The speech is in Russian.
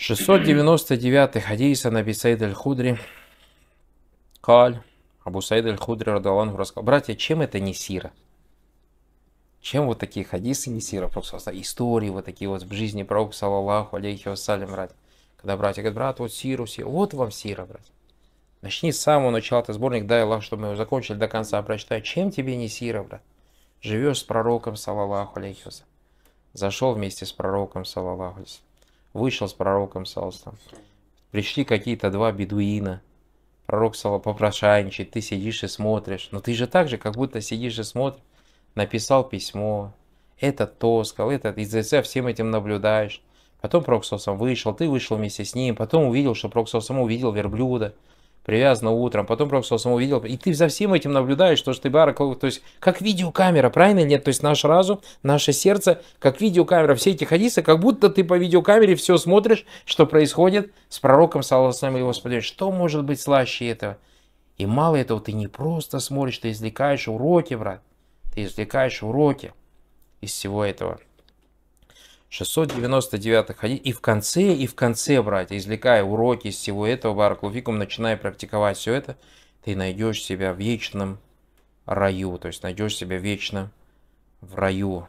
699 хадис Наби Саид аль-Худри. Каль. Абу Саид аль-Худри Радалангу рассказал. Братья, чем это не сира? Чем вот такие хадисы не сира? Просто истории вот такие вот в жизни пророка, Саллаллаху алейхи вассалям, братья. Когда братья говорят, брат, вот сиру, сиру. Вот вам сира, брат. Начни с самого начала этот сборник, дай Аллах, чтобы мы его закончили до конца прочитать. Чем тебе не сира, брат? Живешь с пророком, Саллаллаху алейхи вассалям. Зашел вместе с пророком, Саллаллаху. алейхи вышел с пророком Салсом. Пришли какие-то два бедуина. Пророк Сала попрошайничает, ты сидишь и смотришь. Но ты же так же, как будто сидишь и смотришь. Написал письмо, это то сказал, этот из лица всем этим наблюдаешь. Потом Пророк Сосом вышел, ты вышел вместе с ним, потом увидел, что Пророк Сосом увидел верблюда привязано утром, потом просто сам увидел, и ты за всем этим наблюдаешь, то что ты бар, то есть как видеокамера, правильно или нет? То есть наш разум, наше сердце, как видеокамера, все эти хадисы, как будто ты по видеокамере все смотришь, что происходит с пророком, саллаху его сподаешь. Что может быть слаще этого? И мало этого, ты не просто смотришь, ты извлекаешь уроки, брат. Ты извлекаешь уроки из всего этого. 699 ходить и в конце, и в конце брать, извлекая уроки из всего этого, Баракулуфикум, начиная практиковать все это, ты найдешь себя в вечном раю, то есть найдешь себя вечно в раю.